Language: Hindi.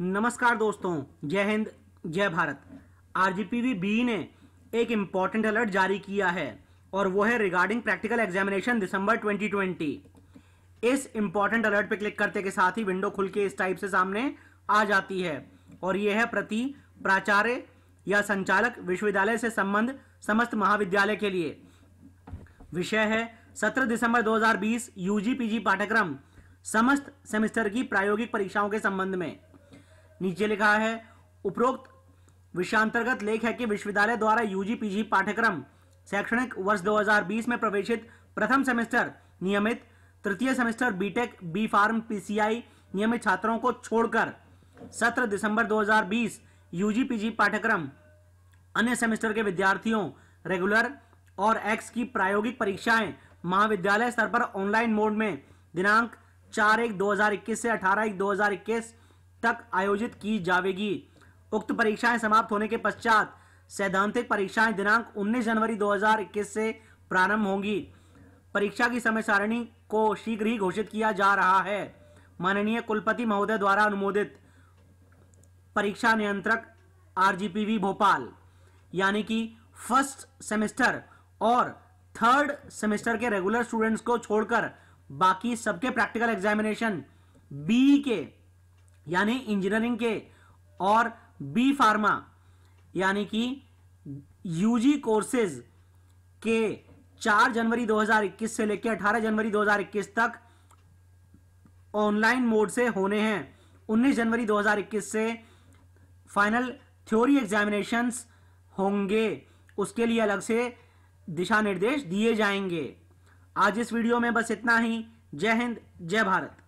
नमस्कार दोस्तों जय हिंद जय भारत आर बी ने एक इम्पॉर्टेंट अलर्ट जारी किया है और वो है रिगार्डिंग प्रैक्टिकल एग्जामिनेशन दिसंबर 2020 इस इम्पॉर्टेंट अलर्ट पे क्लिक करते के साथ ही विंडो खुल के इस टाइप से सामने आ जाती है और ये है प्रति प्राचार्य या संचालक विश्वविद्यालय से संबंध समस्त महाविद्यालय के लिए विषय है सत्रह दिसंबर दो यूजी पाठ्यक्रम समस्त सेमेस्टर की प्रायोगिक परीक्षाओं के संबंध में नीचे लिखा है उपरोक्त विषयांतर्गत लेख है कि विश्वविद्यालय द्वारा यूजी पीजी पाठ्यक्रम शैक्षणिक वर्ष 2020 में प्रवेशित प्रथम सेमेस्टर नियमित तृतीय semester BTech B pharm PCI नियमित छात्रों को छोड़कर सत्र दिसंबर 2020 यूजी पीजी पाठ्यक्रम अन्य सेमेस्टर के विद्यार्थियों रेगुलर और एक्स की प्रायोगिक परीक्षाएं महाविद्यालय स्तर पर ऑनलाइन मोड में दिनांक चार एक दो से अठारह एक दो तक आयोजित की जाएगी उक्त परीक्षाएं समाप्त होने के पश्चात सैद्धांतिक परीक्षाएं दिनांक 19 जनवरी 2021 से प्रारंभ होंगी परीक्षा की समय सारणी को शीघ्र ही घोषित किया जा रहा है माननीय कुलपति महोदय द्वारा अनुमोदित परीक्षा नियंत्रक आरजीपीवी भोपाल यानी कि फर्स्ट सेमेस्टर और थर्ड सेमेस्टर के रेगुलर स्टूडेंट्स को छोड़कर बाकी सबके प्रैक्टिकल एग्जामिनेशन बी के यानी इंजीनियरिंग के और बी फार्मा यानी कि यूजी कोर्सेज के 4 जनवरी 2021 से लेकर 18 जनवरी 2021 तक ऑनलाइन मोड से होने हैं 19 जनवरी 2021 से फाइनल थ्योरी एग्जामिनेशंस होंगे उसके लिए अलग से दिशा निर्देश दिए जाएंगे आज इस वीडियो में बस इतना ही जय हिंद जय भारत